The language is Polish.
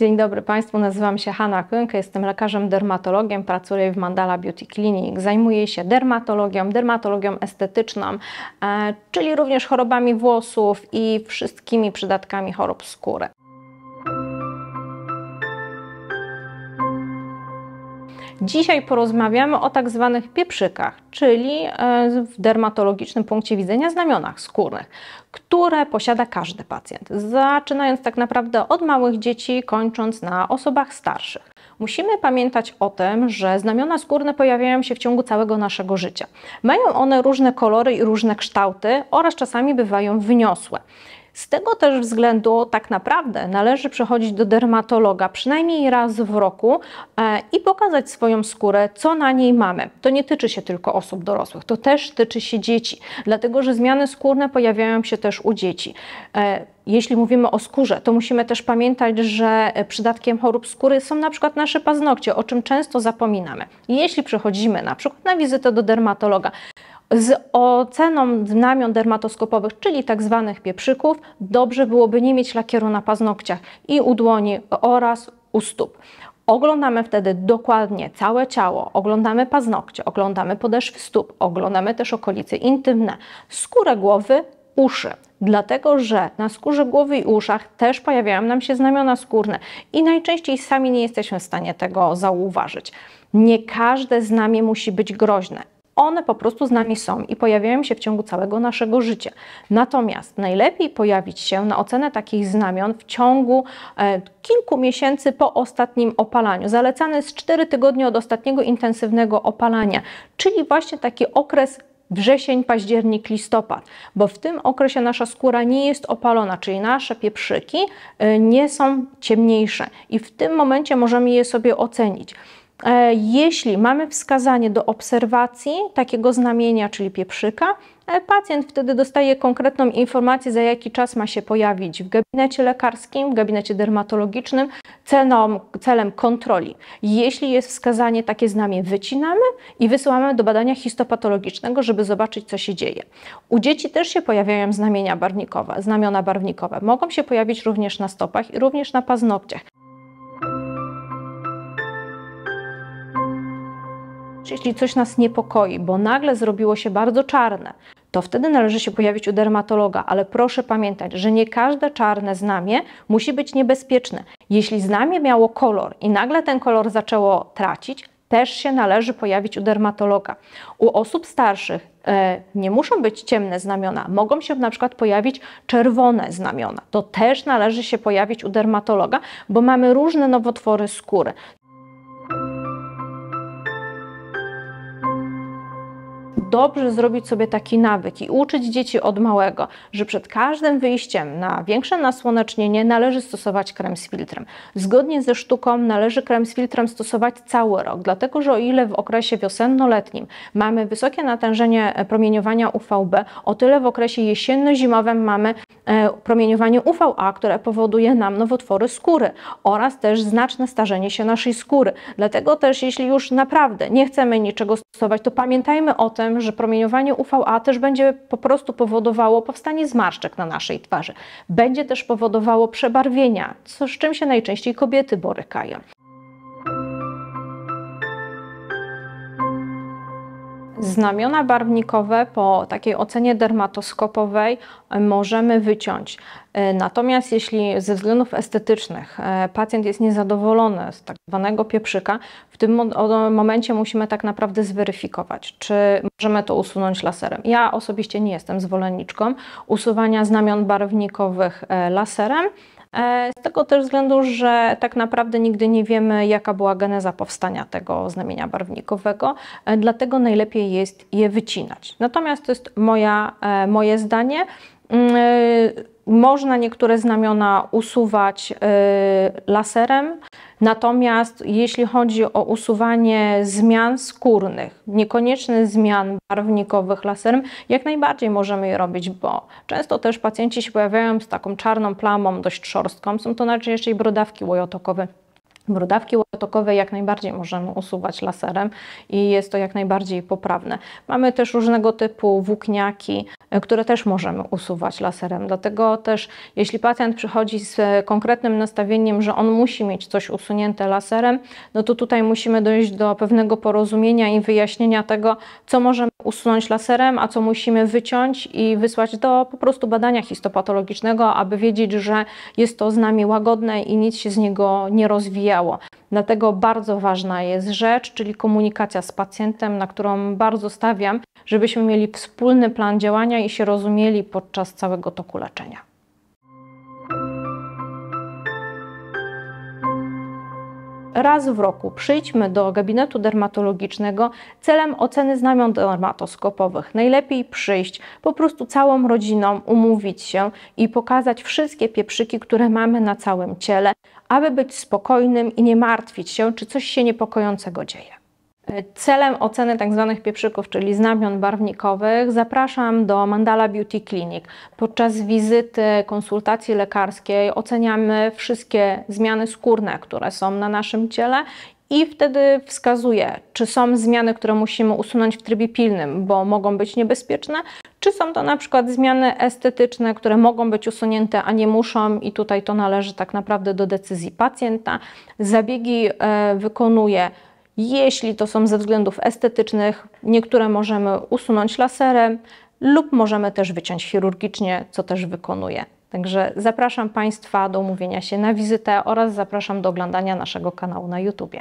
Dzień dobry Państwu, nazywam się Hanna Kłynkę, jestem lekarzem dermatologiem, pracuję w Mandala Beauty Clinic. Zajmuję się dermatologią, dermatologią estetyczną, e, czyli również chorobami włosów i wszystkimi przydatkami chorób skóry. Dzisiaj porozmawiamy o tak zwanych pieprzykach, czyli e, w dermatologicznym punkcie widzenia znamionach skórnych, które posiada każdy pacjent, zaczynając tak naprawdę od małych dzieci, kończąc na osobach starszych. Musimy pamiętać o tym, że znamiona skórne pojawiają się w ciągu całego naszego życia. Mają one różne kolory i różne kształty oraz czasami bywają wyniosłe. Z tego też względu tak naprawdę należy przychodzić do dermatologa przynajmniej raz w roku e, i pokazać swoją skórę, co na niej mamy. To nie tyczy się tylko osób dorosłych, to też tyczy się dzieci, dlatego że zmiany skórne pojawiają się też u dzieci e, jeśli mówimy o skórze, to musimy też pamiętać, że e, przydatkiem chorób skóry są na przykład nasze paznokcie, o czym często zapominamy. Jeśli przychodzimy na przykład na wizytę do dermatologa, z oceną znamion dermatoskopowych, czyli tak zwanych pieprzyków, dobrze byłoby nie mieć lakieru na paznokciach i u dłoni oraz u stóp. Oglądamy wtedy dokładnie całe ciało, oglądamy paznokcie, oglądamy podeszwy stóp, oglądamy też okolice intymne, skórę głowy, uszy. Dlatego, że na skórze głowy i uszach też pojawiają nam się znamiona skórne i najczęściej sami nie jesteśmy w stanie tego zauważyć. Nie każde znamie musi być groźne one po prostu z nami są i pojawiają się w ciągu całego naszego życia. Natomiast najlepiej pojawić się na ocenę takich znamion w ciągu e, kilku miesięcy po ostatnim opalaniu. Zalecane jest 4 tygodnie od ostatniego intensywnego opalania, czyli właśnie taki okres wrzesień, październik, listopad, bo w tym okresie nasza skóra nie jest opalona, czyli nasze pieprzyki e, nie są ciemniejsze i w tym momencie możemy je sobie ocenić. E, jeśli mamy wskazanie do obserwacji takiego znamienia, czyli pieprzyka, e, pacjent wtedy dostaje konkretną informację, za jaki czas ma się pojawić w gabinecie lekarskim, w gabinecie dermatologicznym, celem, celem kontroli. Jeśli jest wskazanie takie znamie, wycinamy i wysyłamy do badania histopatologicznego, żeby zobaczyć, co się dzieje. U dzieci też się pojawiają znamienia barwnikowe, znamiona barwnikowe. Mogą się pojawić również na stopach i również na paznokciach. jeśli coś nas niepokoi, bo nagle zrobiło się bardzo czarne, to wtedy należy się pojawić u dermatologa, ale proszę pamiętać, że nie każde czarne znamie musi być niebezpieczne. Jeśli znamie miało kolor i nagle ten kolor zaczęło tracić, też się należy pojawić u dermatologa. U osób starszych e, nie muszą być ciemne znamiona, mogą się na przykład pojawić czerwone znamiona. To też należy się pojawić u dermatologa, bo mamy różne nowotwory skóry. dobrze zrobić sobie taki nawyk i uczyć dzieci od małego, że przed każdym wyjściem na większe nasłonecznienie należy stosować krem z filtrem. Zgodnie ze sztuką należy krem z filtrem stosować cały rok, dlatego że o ile w okresie wiosenno-letnim mamy wysokie natężenie promieniowania UVB, o tyle w okresie jesienno-zimowym mamy E, promieniowaniu UVA, które powoduje nam nowotwory skóry oraz też znaczne starzenie się naszej skóry. Dlatego też jeśli już naprawdę nie chcemy niczego stosować, to pamiętajmy o tym, że promieniowanie UVA też będzie po prostu powodowało powstanie zmarszczek na naszej twarzy. Będzie też powodowało przebarwienia, co, z czym się najczęściej kobiety borykają. Znamiona barwnikowe po takiej ocenie dermatoskopowej e, możemy wyciąć. E, natomiast jeśli ze względów estetycznych e, pacjent jest niezadowolony z tak zwanego pieprzyka, w tym momencie musimy tak naprawdę zweryfikować, czy możemy to usunąć laserem. Ja osobiście nie jestem zwolenniczką usuwania znamion barwnikowych laserem. E, z tego też względu, że tak naprawdę nigdy nie wiemy, jaka była geneza powstania tego znamienia barwnikowego, e, dlatego najlepiej jest je wycinać. Natomiast to jest moja, e, moje zdanie. Mm, można niektóre znamiona usuwać y, laserem, natomiast jeśli chodzi o usuwanie zmian skórnych, niekoniecznych zmian barwnikowych laserem, jak najbardziej możemy je robić, bo często też pacjenci się pojawiają z taką czarną plamą, dość szorstką. Są to najczęściej brodawki łojotokowe. Brodawki łotokowe jak najbardziej możemy usuwać laserem i jest to jak najbardziej poprawne. Mamy też różnego typu włókniaki, E, które też możemy usuwać laserem. Dlatego też, jeśli pacjent przychodzi z e, konkretnym nastawieniem, że on musi mieć coś usunięte laserem, no to tutaj musimy dojść do pewnego porozumienia i wyjaśnienia tego, co możemy usunąć laserem, a co musimy wyciąć i wysłać do po prostu badania histopatologicznego, aby wiedzieć, że jest to z nami łagodne i nic się z niego nie rozwijało. Dlatego bardzo ważna jest rzecz, czyli komunikacja z pacjentem, na którą bardzo stawiam, żebyśmy mieli wspólny plan działania i się rozumieli podczas całego toku leczenia. raz w roku przyjdźmy do gabinetu dermatologicznego celem oceny znamion dermatoskopowych. Najlepiej przyjść po prostu całą rodziną, umówić się i pokazać wszystkie pieprzyki, które mamy na całym ciele, aby być spokojnym i nie martwić się, czy coś się niepokojącego dzieje. Celem oceny tzw. Tak pieprzyków, czyli znamion barwnikowych, zapraszam do Mandala Beauty Clinic. Podczas wizyty, konsultacji lekarskiej oceniamy wszystkie zmiany skórne, które są na naszym ciele i wtedy wskazuje, czy są zmiany, które musimy usunąć w trybie pilnym, bo mogą być niebezpieczne, czy są to na przykład zmiany estetyczne, które mogą być usunięte, a nie muszą, i tutaj to należy tak naprawdę do decyzji pacjenta. Zabiegi e, wykonuje jeśli to są ze względów estetycznych, niektóre możemy usunąć laserem lub możemy też wyciąć chirurgicznie, co też wykonuję. Także zapraszam Państwa do umówienia się na wizytę oraz zapraszam do oglądania naszego kanału na YouTube.